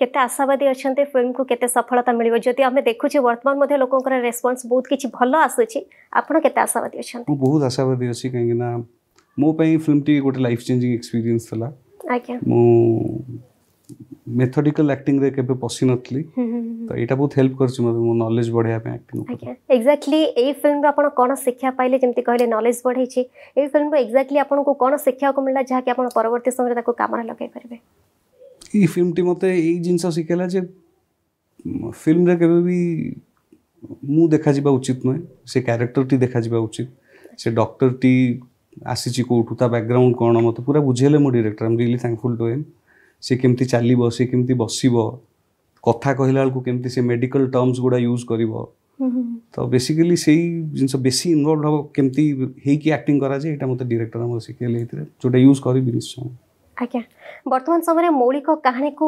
କେତେ ଆଶାବାଦୀ ଅଛନ୍ତି ଫିଲ୍ମକୁ କେତେ ସଫଳତା ମିଳିବ ଯଦି ଆମେ ଦେଖୁଛେ ବର୍ତ୍ତମାନ ମଧ୍ୟ ଲୋକଙ୍କର ରେସ୍ପନ୍ସ ବହୁତ କିଛି ଭଲ ଆସୁଛି ଆପଣ କେତେ ଆଶାବାଦୀ ଅଛନ୍ତି ମୁଁ ବହୁତ ଆଶାବାଦୀ ଅଛି କାହିଁକିନା ମୋ ପାଇଁ ଫିଲ୍ମଟି ଗୋଟେ ଲାଇଫ୍ ଚେଞ୍ଜିଂ ଏକ୍ସପିରିଏନ୍ସ ଥିଲା ଆଜ୍ଞା ମୁଁ ମେଥଡିକାଲ ଆକ୍ଟିଂରେ କେବେ ପଶିନଥିଲି ତ ଏଇଟା ବହୁତ ହେଲ୍ପ କରିଛି ମୋତେ ମୋ ନଲେଜ ବଢ଼େଇବା ପାଇଁ ଆକ୍ଟିଂ ଏକ୍ଜାକ୍ଟଲି ଏଇ ଫିଲ୍ମରୁ ଆପଣ କ'ଣ ଶିକ୍ଷା ପାଇଲେ ଯେମିତି କହିଲେ ନଲେଜ ବଢ଼େଇଛି ଏଇ ଫିଲ୍ମରୁ ଏକ୍ଜାକ୍ଟଲି ଆପଣଙ୍କୁ କ'ଣ ଶିଖିବାକୁ ମିଳିଲା ଯାହାକି ଆପଣ ପରବର୍ତ୍ତୀ ସମୟରେ ତାକୁ କାମରେ ଲଗାଇ ପାରିବେ ଏଇ ଫିଲ୍ମଟି ମୋତେ ଏଇ ଜିନିଷ ଶିଖେଇଲା ଯେ ଫିଲ୍ମରେ କେବେ ବି ମୁଁ ଦେଖାଯିବା ଉଚିତ ନୁହେଁ ସେ କ୍ୟାରେକ୍ଟରଟି ଦେଖାଯିବା ଉଚିତ ସେ ଡକ୍ଟରଟି ଆସିଛି କେଉଁଠୁ ତା ବ୍ୟାକଗ୍ରାଉଣ୍ଡ କ'ଣ ମୋତେ ପୁରା ବୁଝେଇଲେ ମୋ director am really thankful to ଏମ୍ ସେ କେମିତି ଚାଲିବ ସେ କେମିତି ବସିବ କଥା କହିଲା ବେଳକୁ କେମିତି ସେ ମେଡ଼ିକାଲ ଟର୍ମସ ଗୁଡ଼ା ୟୁଜ୍ କରିବ ତ ବେସିକାଲି ସେଇ ଜିନିଷ ବେଶୀ ଇନଭଲ୍ଭ ହେବ କେମିତି ହେଇକି ଆକ୍ଟିଂ କରାଯାଏ ଏଇଟା ମୋତେ ଡିରେକ୍ଟର ଆମର ଶିଖେଇଲେ ଏଇଥିରେ ଯେଉଁଟା ୟୁଜ୍ କରିବି ନିଶ୍ଚୟ ଆଜ୍ଞା ବର୍ତ୍ତମାନ ସମୟରେ ମୌଳିକ କାହାଣୀକୁ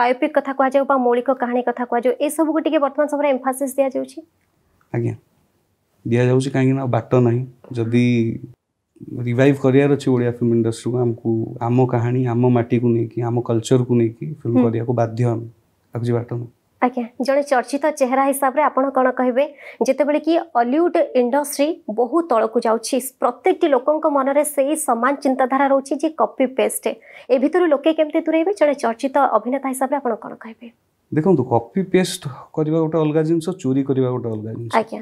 ବାୟୋପିକ୍ କଥା କୁହାଯାଉ ବା ମୌଳିକ କାହାଣୀ କଥା କୁହାଯାଉ ଏସବୁକୁ ଟିକେ ବର୍ତ୍ତମାନ ସମୟରେ ଏମ୍ଫାସିସ୍ ଦିଆଯାଉଛି ଆଜ୍ଞା ଦିଆଯାଉଛି କାହିଁକିନା ବାଟ ନାହିଁ ଯଦି ରିଭାଇଭ୍ କରିବାର ଅଛି ଓଡ଼ିଆ ଫିଲ୍ମ ଇଣ୍ଡଷ୍ଟ୍ରିକୁ ଆମକୁ ଆମ କାହାଣୀ ଆମ ମାଟିକୁ ନେଇକି ଆମ କଲଚରକୁ ନେଇକି ଫିଲ୍ମ କରିବାକୁ ବାଧ୍ୟ ଆମେ ଆଉ କିଛି ବାଟ ନାହିଁ ଆଜ୍ଞା ଜଣେ ଚର୍ଚ୍ଚିତ ଚେହେରା ହିସାବରେ ଆପଣ କ'ଣ କହିବେ ଯେତେବେଳେ କି ଅଲିଉଡ୍ ଇଣ୍ଡଷ୍ଟ୍ରି ବହୁ ତଳକୁ ଯାଉଛି ପ୍ରତ୍ୟେକଟି ଲୋକଙ୍କ ମନରେ ସେଇ ସମାନ ଚିନ୍ତାଧାରା ରହୁଛି ଯେ କପି ପେଷ୍ଟ ଏ ଭିତରୁ ଲୋକେ କେମିତି ଦୂରେଇବେ ଜଣେ ଚର୍ଚ୍ଚିତ ଅଭିନେତା ହିସାବରେ ଆପଣ କ'ଣ କହିବେ ଦେଖନ୍ତୁ କପି ପେଷ୍ଟ କରିବା ଗୋଟେ ଅଲଗା ଜିନିଷ ଚୋରି କରିବା ଗୋଟେ ଅଲଗା ଜିନିଷ ଆଜ୍ଞା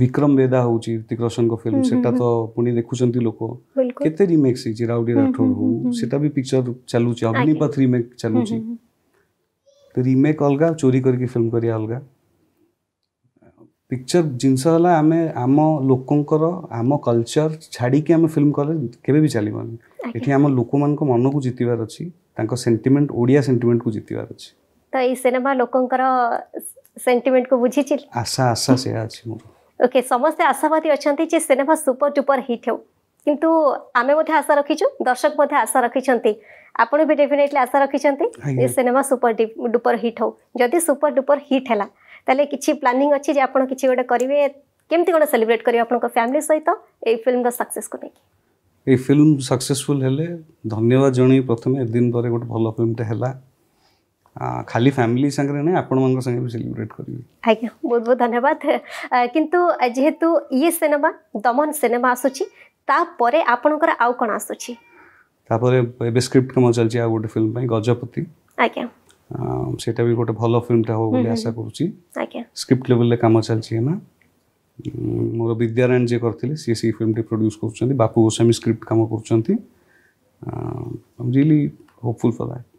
ବିକ୍ରମ ବେଦା ହେଉଛି ଋତିକ ରୋଶନଙ୍କ ଫିଲ୍ମ ସେଟା ତ ପୁଣି ଦେଖୁଛନ୍ତି ଲୋକ କେତେ ରିମେକ୍ସ ହେଇଛି ରାଉଡି ରାଠୋର ହଉ ସେଟା ବି ପିକ୍ଚର ଚାଲୁଛି ଅଗ୍ନିପାଥ ରିମେକ୍ ଚାଲୁଛି ରିମେକ୍ ଅଲଗା ଚୋରି କରିକି ଫିଲ୍ମ କରିବା ଅଲଗା ପିକ୍ଚର ଜିନିଷ ହେଲା ଆମେ ଆମ ଲୋକଙ୍କର ଆମ କଲଚର ଛାଡ଼ିକି ଆମେ ଫିଲ୍ମ କଲେ କେବେ ବି ଚାଲିବନି ଏଠି ଆମ ଲୋକମାନଙ୍କ ମନକୁ ଜିତିବାର ଅଛି ତାଙ୍କ ସେଣ୍ଟିମେଣ୍ଟ ଓଡ଼ିଆ ସେଣ୍ଟିମେଣ୍ଟକୁ ଜିତିବାର ଅଛି ତ ଏଇ ସିନେମା ଲୋକଙ୍କର ସେଣ୍ଟିମେଣ୍ଟକୁ ବୁଝିଛି ଆଶା ଆଶା ସେଇଆ ଅଛି ମୋର ଓକେ ସମସ୍ତେ ଆଶାବାଦୀ ଅଛନ୍ତି ଯେ ସିନେମା ସୁପର ଡୁପର ହିଟ୍ ହେଉ किंतु आमे मध्ये आशा रखिछु दर्शक मध्ये आशा रखिछन्ते आपण भी डेफिनेटली आशा रखिछन्ते जे सिनेमा सुपर डुपर हिट हो जदि सुपर डुपर हिट हला तले किछि प्लानिंग अछि जे आपण किछि गडे करिवे केमति गडे सेलिब्रेट करिवे आपण को फॅमिली सहित ए फिल्म दा सक्सेस को देखि ए फिल्म सक्सेसफुल हेले धन्यवाद जणी प्रथमे दिन परे गोट भलो फिल्म ते हला खाली फैमिली संगे नहीं आपण मन संगे भी सेलिब्रेट कर बहुत बहुत धन्यवाद किंतु जेहेतु ये सिनेमा दमन सिनेमा आसुची ତାପରେ ଆପଣଙ୍କର ଆଉ କ'ଣ ଆସୁଛି ତାପରେ ଏବେ ସ୍କ୍ରିପ୍ଟ କାମ ଚାଲିଛି ଆଉ ଗୋଟେ ଫିଲ୍ମ ପାଇଁ ଗଜପତି ଆଜ୍ଞା ସେଇଟା ବି ଗୋଟେ ଭଲ ଫିଲ୍ମଟା ହେବ ବୋଲି ଆଶା କରୁଛି ଆଜ୍ଞା ସ୍କ୍ରିପ୍ଟ ଲେଭେଲରେ କାମ ଚାଲିଛି ଏନା ମୋର ବିଦ୍ୟାରାୟଣ ଯିଏ କରିଥିଲେ ସିଏ ସେଇ ଫିଲ୍ମଟି ପ୍ରଡ୍ୟୁସ୍ କରୁଛନ୍ତି ବାପୁ ଗୋସ୍ୱାମୀ ସ୍କ୍ରିପ୍ଟ କାମ କରୁଛନ୍ତି ରିଲି ହୋପଫୁଲ୍ ଫର୍ ଦ୍ୟାଟ୍